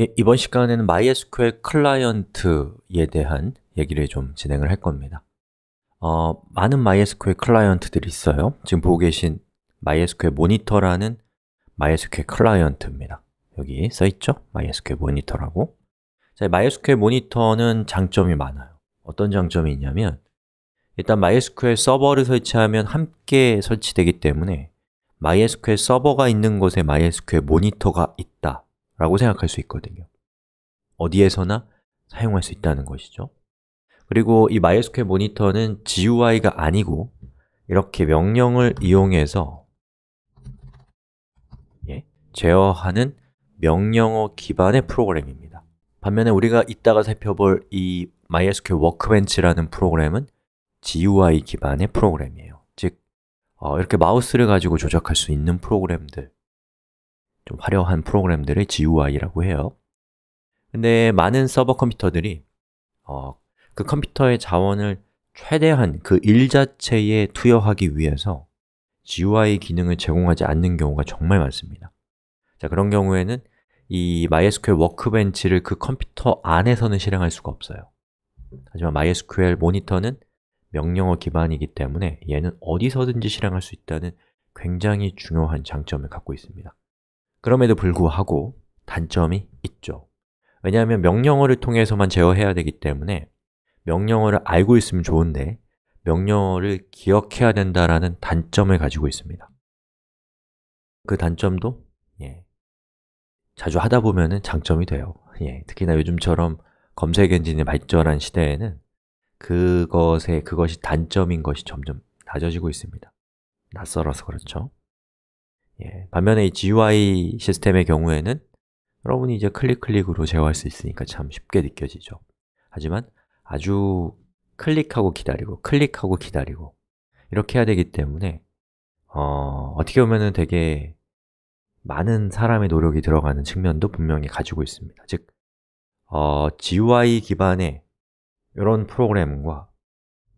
예, 이번 시간에는 MySQL 클라이언트에 대한 얘기를 좀 진행을 할 겁니다 어, 많은 MySQL 클라이언트들이 있어요 지금 보고 계신 MySQL 모니터라는 MySQL 클라이언트입니다 여기 써있죠? MySQL 모니터라고 자, MySQL 모니터는 장점이 많아요 어떤 장점이 있냐면 일단 MySQL 서버를 설치하면 함께 설치되기 때문에 MySQL 서버가 있는 곳에 MySQL 모니터가 있다 라고 생각할 수 있거든요 어디에서나 사용할 수 있다는 것이죠 그리고 이 MySQL 모니터는 GUI가 아니고 이렇게 명령을 이용해서 예, 제어하는 명령어 기반의 프로그램입니다 반면에 우리가 이따가 살펴볼 이 MySQL w o r k b e n c h 라는 프로그램은 GUI 기반의 프로그램이에요 즉, 어, 이렇게 마우스를 가지고 조작할 수 있는 프로그램들 좀 화려한 프로그램들을 GUI라고 해요. 근데 많은 서버 컴퓨터들이 어, 그 컴퓨터의 자원을 최대한 그 일 자체에 투여하기 위해서 GUI 기능을 제공하지 않는 경우가 정말 많습니다. 자, 그런 경우에는 이 MySQL 워크벤치를 그 컴퓨터 안에서는 실행할 수가 없어요. 하지만 MySQL 모니터는 명령어 기반이기 때문에 얘는 어디서든지 실행할 수 있다는 굉장히 중요한 장점을 갖고 있습니다. 그럼에도 불구하고 단점이 있죠 왜냐하면 명령어를 통해서만 제어해야 되기 때문에 명령어를 알고 있으면 좋은데 명령어를 기억해야 된다라는 단점을 가지고 있습니다 그 단점도 예, 자주 하다 보면 장점이 돼요 예, 특히나 요즘처럼 검색 엔진이 발전한 시대에는 그것의 그것이 단점인 것이 점점 낮아지고 있습니다 낯설어서 그렇죠 예, 반면에 이 GUI 시스템의 경우에는 여러분이 이제 클릭 클릭으로 제어할 수 있으니까 참 쉽게 느껴지죠 하지만 아주 클릭하고 기다리고 클릭하고 기다리고 이렇게 해야 되기 때문에 어, 어떻게 보면은 되게 많은 사람의 노력이 들어가는 측면도 분명히 가지고 있습니다 즉, 어, GUI 기반의 이런 프로그램과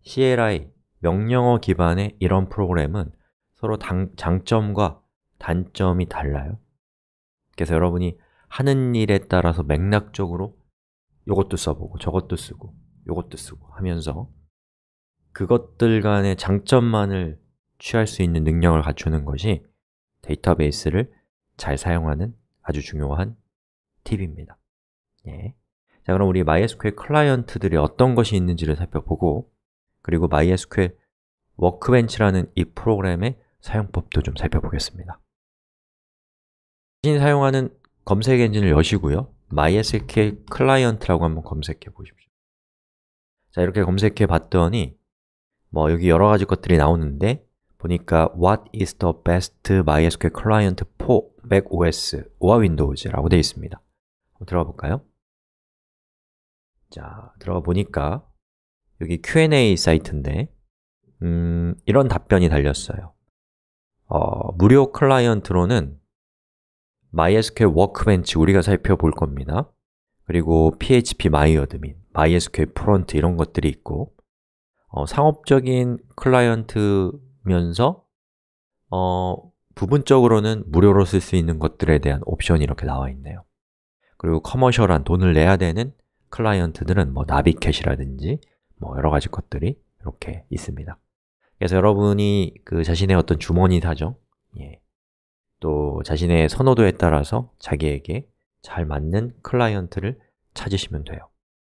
CLI, 명령어 기반의 이런 프로그램은 서로 당, 장점과 단점이 달라요 그래서 여러분이 하는 일에 따라서 맥락적으로 이것도 써보고 저것도 쓰고 이것도 쓰고 하면서 그것들 간의 장점만을 취할 수 있는 능력을 갖추는 것이 데이터베이스를 잘 사용하는 아주 중요한 팁입니다 예. 자, 그럼 우리 MySQL 클라이언트들이 어떤 것이 있는지를 살펴보고 그리고 MySQL 워크벤치라는 이 프로그램의 사용법도 좀 살펴보겠습니다 당신이 사용하는 검색 엔진을 여시고요 MySQL 클라이언트라고 한번 검색해 보십시오 자, 이렇게 검색해 봤더니 뭐 여기 여러 가지 것들이 나오는데 보니까 What is the best MySQL client for macOS or Windows? 라고 되어 있습니다 들어가 볼까요? 자, 들어가 보니까 여기 Q&A 사이트인데 음, 이런 답변이 달렸어요 어, 무료 클라이언트로는 MySQL 워크벤치 우리가 살펴볼 겁니다. 그리고 PHP 마이어드민, MySQL 프론트 이런 것들이 있고 어, 상업적인 클라이언트면서 어, 부분적으로는 무료로 쓸 수 있는 것들에 대한 옵션이 이렇게 나와 있네요. 그리고 커머셜한 돈을 내야 되는 클라이언트들은 뭐 나비캣이라든지 뭐 여러 가지 것들이 이렇게 있습니다. 그래서 여러분이 그 자신의 어떤 주머니 사정, 예, 또 자신의 선호도에 따라서 자기에게 잘 맞는 클라이언트를 찾으시면 돼요.